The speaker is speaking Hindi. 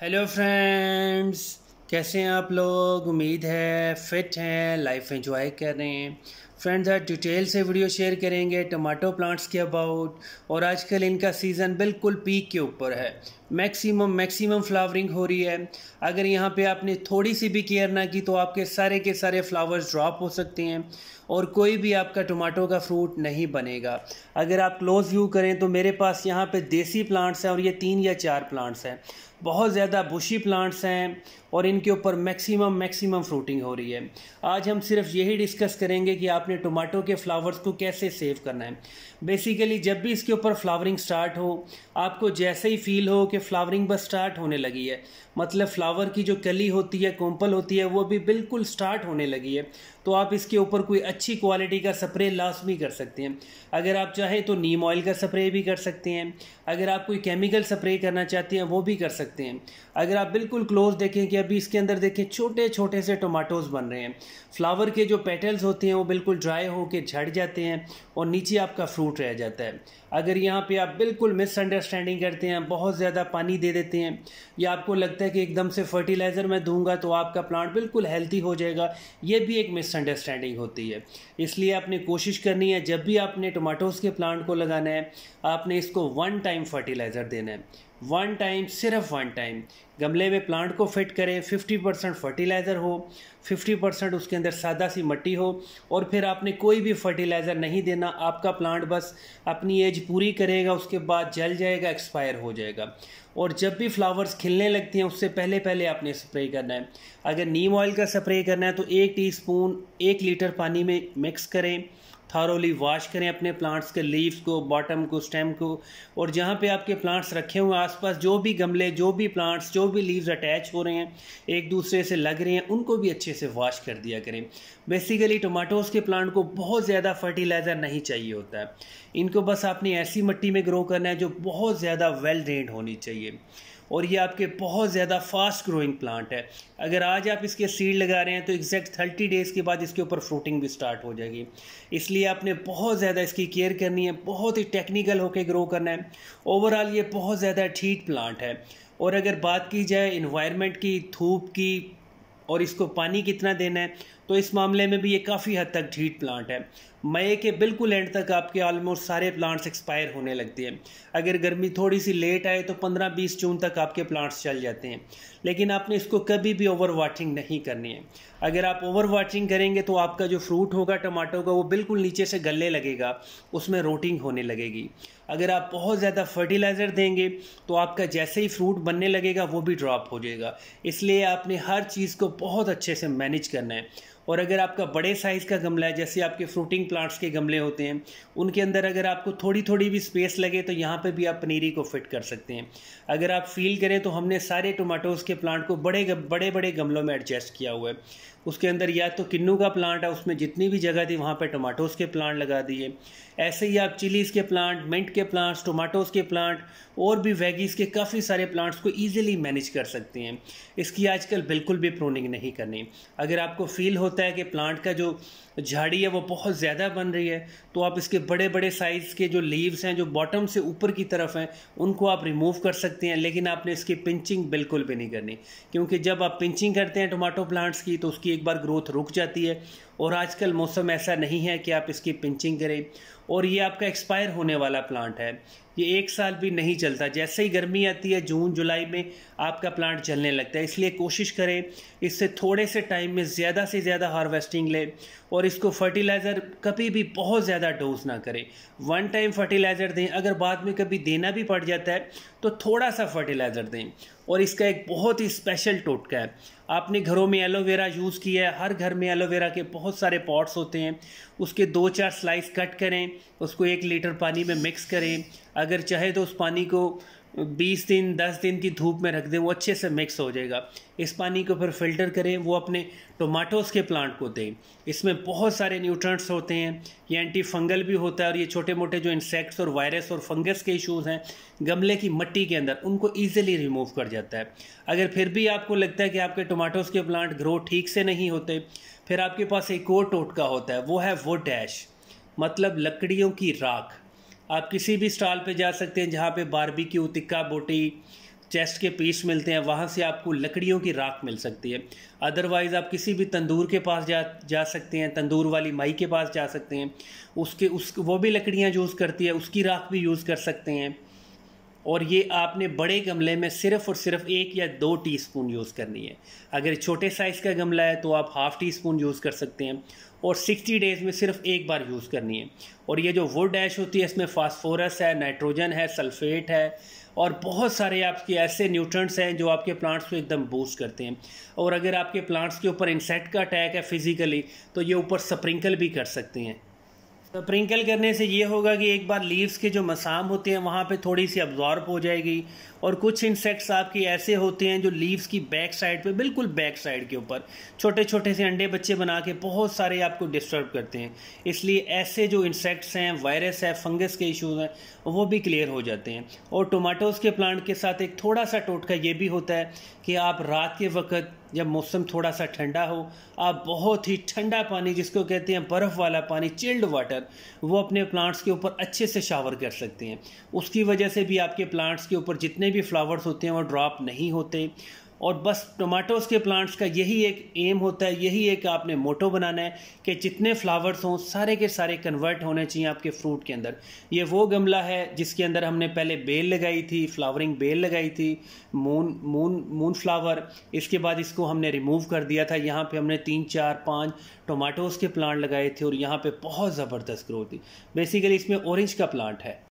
हेलो फ्रेंड्स कैसे हैं आप लोग उम्मीद है फिट हैं लाइफ एंजॉय कर रहे हैं फ्रेंड्स आज डिटेल से वीडियो शेयर करेंगे टमाटो प्लांट्स के अबाउट और आजकल इनका सीज़न बिल्कुल पीक के ऊपर है मैक्सिमम मैक्सिमम फ्लावरिंग हो रही है अगर यहाँ पे आपने थोड़ी सी भी केयर ना की तो आपके सारे के सारे फ्लावर्स ड्रॉप हो सकते हैं और कोई भी आपका टमाटो का फ्रूट नहीं बनेगा अगर आप क्लोज व्यू करें तो मेरे पास यहाँ पे देसी प्लांट्स हैं और ये तीन या चार प्लांट्स हैं बहुत ज़्यादा बुशी प्लांट्स हैं और इनके ऊपर मैक्सिमम मैक्सिमम फ्रूटिंग हो रही है आज हम सिर्फ यही डिस्कस करेंगे कि आपने टमाटो के फ्लावर्स को कैसे सेव करना है बेसिकली जब भी इसके ऊपर फ्लावरिंग स्टार्ट हो आपको जैसे ही फील हो कि फ्लावरिंग बस स्टार्ट होने लगी है मतलब फ्लावर की जो कली होती है कोम्पल होती है वो भी बिल्कुल स्टार्ट होने लगी है तो आप इसके ऊपर कोई अच्छी क्वालिटी का स्प्रे लाजमी कर सकते हैं अगर आप चाहें तो नीम ऑयल का स्प्रे भी कर सकते हैं अगर आप कोई केमिकल स्प्रे करना चाहते हैं वो भी कर सकते हैं अगर आप बिल्कुल क्लोज देखें कि अभी इसके अंदर देखें छोटे छोटे से टोमाटोज़ बन रहे हैं फ्लावर के जो पेटल्स होते हैं वो बिल्कुल ड्राई होकर झड़ जाते हैं और नीचे आपका फ्रूट रह जाता है अगर यहाँ पर आप बिल्कुल मिसअंडरस्टैंडिंग करते हैं बहुत ज़्यादा पानी दे देते हैं या आपको लगता है है कि एकदम से फर्टिलाइज़र मैं दूंगा तो आपका प्लांट बिल्कुल हेल्थी हो जाएगा ये भी एक मिसअंडरस्टैंडिंग होती है इसलिए आपने कोशिश करनी है जब भी आपने टमाटोज़ के प्लांट को लगाना है आपने इसको वन टाइम फर्टिलाइज़र देना है वन टाइम सिर्फ वन टाइम गमले में प्लांट को फिट करें 50 परसेंट फर्टिलाइज़र हो 50 परसेंट उसके अंदर सादा सी मट्टी हो और फिर आपने कोई भी फर्टिलाइज़र नहीं देना आपका प्लांट बस अपनी एज पूरी करेगा उसके बाद जल जाएगा एक्सपायर हो जाएगा और जब भी फ्लावर्स खिलने लगती हैं उससे पहले पहले आपने स्प्रे करना है अगर नीम ऑयल का स्प्रे करना है तो एक टी एक लीटर पानी में मिक्स करें थारोली वॉश करें अपने प्लांट्स के लीव्स को बॉटम को स्टेम को और जहाँ पे आपके प्लांट्स रखे हुए आसपास जो भी गमले जो भी प्लांट्स जो भी लीव्स अटैच हो रहे हैं एक दूसरे से लग रहे हैं उनको भी अच्छे से वॉश कर दिया करें बेसिकली टोमाटोज़ के प्लांट को बहुत ज़्यादा फर्टिलाइज़र नहीं चाहिए होता है इनको बस आपने ऐसी मिट्टी में ग्रो करना है जो बहुत ज़्यादा वेल ड्रेंड होनी चाहिए और ये आपके बहुत ज़्यादा फास्ट ग्रोइंग प्लांट है अगर आज आप इसके सीड लगा रहे हैं तो एग्जैक्ट थर्टी डेज़ के बाद इसके ऊपर फ्रूटिंग भी स्टार्ट हो जाएगी इसलिए आपने बहुत ज़्यादा इसकी केयर करनी है बहुत ही टेक्निकल होकर ग्रो करना है ओवरऑल ये बहुत ज़्यादा ठीक प्लांट है और अगर बात की जाए इन्वायरमेंट की धूप की और इसको पानी कितना देना है तो इस मामले में भी ये काफ़ी हद तक ढीट प्लांट है मई के बिल्कुल एंड तक आपके ऑलमोस्ट सारे प्लांट्स एक्सपायर होने लगते हैं अगर गर्मी थोड़ी सी लेट आए तो 15-20 जून तक आपके प्लांट्स चल जाते हैं लेकिन आपने इसको कभी भी ओवर वाचिंग नहीं करनी है अगर आप ओवर वाचिंग करेंगे तो आपका जो फ्रूट होगा टमाटो का वो बिल्कुल नीचे से गलने लगेगा उसमें रोटिंग होने लगेगी अगर आप बहुत ज़्यादा फर्टिलाइज़र देंगे तो आपका जैसे ही फ्रूट बनने लगेगा वो भी ड्रॉप हो जाएगा इसलिए आपने हर चीज़ को बहुत अच्छे से मैनेज करना है और अगर आपका बड़े साइज़ का गमला है जैसे आपके फ्रूटिंग प्लांट्स के गमले होते हैं उनके अंदर अगर आपको थोड़ी थोड़ी भी स्पेस लगे तो यहाँ पे भी आप पनीरी को फिट कर सकते हैं अगर आप फील करें तो हमने सारे टोमेटोज़ के प्लांट को बड़े बड़े बड़े गमलों में एडजस्ट किया हुआ है उसके अंदर या तो किन्नू का प्लांट है उसमें जितनी भी जगह थी वहाँ पर टोमाटोज़ के प्लांट लगा दिए ऐसे ही आप चिलीज़ के प्लांट मिंट के प्लांट्स टोमाटोज़ के प्लांट और भी वेगीज़ के काफ़ी सारे प्लांट्स को ईजिली मैनेज कर सकते हैं इसकी आजकल बिल्कुल भी प्रोनिंग नहीं करनी अगर आपको फील होता होता है कि प्लांट का जो झाड़ी है वो बहुत ज़्यादा बन रही है तो आप इसके बड़े बड़े साइज़ के जो लीव्स हैं जो बॉटम से ऊपर की तरफ हैं उनको आप रिमूव कर सकते हैं लेकिन आपने इसकी पिंचिंग बिल्कुल भी नहीं करनी क्योंकि जब आप पिंचिंग करते हैं टोमाटो प्लांट्स की तो उसकी एक बार ग्रोथ रुक जाती है और आजकल मौसम ऐसा नहीं है कि आप इसकी पिंचिंग करें और ये आपका एक्सपायर होने वाला प्लांट है ये एक साल भी नहीं चलता जैसे ही गर्मी आती है जून जुलाई में आपका प्लांट चलने लगता है इसलिए कोशिश करें इससे थोड़े से टाइम में ज़्यादा से ज़्यादा हार्वेस्टिंग लें और इसको फर्टिलाइज़र कभी भी बहुत ज़्यादा डोज ना करें वन टाइम फर्टिलाइज़र दें अगर बाद में कभी देना भी पड़ जाता है तो थोड़ा सा फर्टिलाइज़र दें और इसका एक बहुत ही स्पेशल टोटका है आपने घरों में एलोवेरा यूज़ किया है हर घर में एलोवेरा के बहुत सारे पॉट्स होते हैं उसके दो चार स्लाइस कट करें उसको एक लीटर पानी में मिक्स करें अगर चाहे तो उस पानी को बीस दिन दस दिन की धूप में रख दें वो अच्छे से मिक्स हो जाएगा इस पानी को फिर फिल्टर करें वो अपने टोमाटोज़ के प्लांट को दें इसमें बहुत सारे न्यूट्रंट्स होते हैं ये एंटी फंगल भी होता है और ये छोटे मोटे जो इंसेक्ट्स और वायरस और फंगस के इश्यूज़ हैं गमले की मट्टी के अंदर उनको ईजिली रिमूव कर जाता है अगर फिर भी आपको लगता है कि आपके टोमाटोज़ के प्लांट ग्रो ठीक से नहीं होते फिर आपके पास एक और टोटका होता है वो है वो डैश मतलब लकड़ियों की राख आप किसी भी स्टॉल पे जा सकते हैं जहाँ पे की तिक्का बोटी चेस्ट के पीस मिलते हैं वहाँ से आपको लकड़ियों की राख मिल सकती है अदरवाइज़ आप किसी भी तंदूर के पास जा जा सकते हैं तंदूर वाली माई के पास जा सकते हैं उसके उस वो भी लकड़ियाँ यूज़ करती है उसकी राख भी यूज़ कर सकते हैं और ये आपने बड़े गमले में सिर्फ़ और सिर्फ एक या दो टीस्पून यूज़ करनी है अगर छोटे साइज़ का गमला है तो आप हाफ़ टी स्पून यूज़ कर सकते हैं और 60 डेज़ में सिर्फ एक बार यूज़ करनी है और ये जो वुड ऐश होती है इसमें फास्फोरस है नाइट्रोजन है सल्फेट है और बहुत सारे आपके ऐसे न्यूट्रंट्स हैं जो आपके प्लांट्स को एकदम बूस्ट करते हैं और अगर आपके प्लांट्स के ऊपर इंसेक्ट का अटैक है फिज़िकली तो ये ऊपर स्प्रिंकल भी कर सकते हैं स्प्रिंकल करने से ये होगा कि एक बार लीव्स के जो मसाम होते हैं वहाँ पे थोड़ी सी अब्जॉर्ब हो जाएगी और कुछ इंसेक्ट्स आपके ऐसे होते हैं जो लीव्स की बैक साइड पे बिल्कुल बैक साइड के ऊपर छोटे छोटे से अंडे बच्चे बना के बहुत सारे आपको डिस्टर्ब करते हैं इसलिए ऐसे जो इंसेक्ट्स हैं वायरस है फंगस के इशूज़ हैं वो भी क्लियर हो जाते हैं और टोमाटोज़ के प्लांट के साथ एक थोड़ा सा टोटका ये भी होता है कि आप रात के वक्त जब मौसम थोड़ा सा ठंडा हो आप बहुत ही ठंडा पानी जिसको कहते हैं बर्फ़ वाला पानी चिल्ड वाटर वो अपने प्लांट्स के ऊपर अच्छे से शावर कर सकते हैं उसकी वजह से भी आपके प्लांट्स के ऊपर जितने भी फ्लावर्स होते हैं वो ड्रॉप नहीं होते और बस टोमेटोस के प्लांट्स का यही एक एम होता है यही एक आपने मोटो बनाना है कि जितने फ्लावर्स हों सारे के सारे कन्वर्ट होने चाहिए आपके फ्रूट के अंदर ये वो गमला है जिसके अंदर हमने पहले बेल लगाई थी फ्लावरिंग बेल लगाई थी मून मून मून फ्लावर इसके बाद इसको हमने रिमूव कर दिया था यहाँ पर हमने तीन चार पाँच टोमेटोज़ के प्लांट लगाए थे और यहाँ पर बहुत ज़बरदस्त ग्रोथ थी बेसिकली इसमें औरेंज का प्लांट है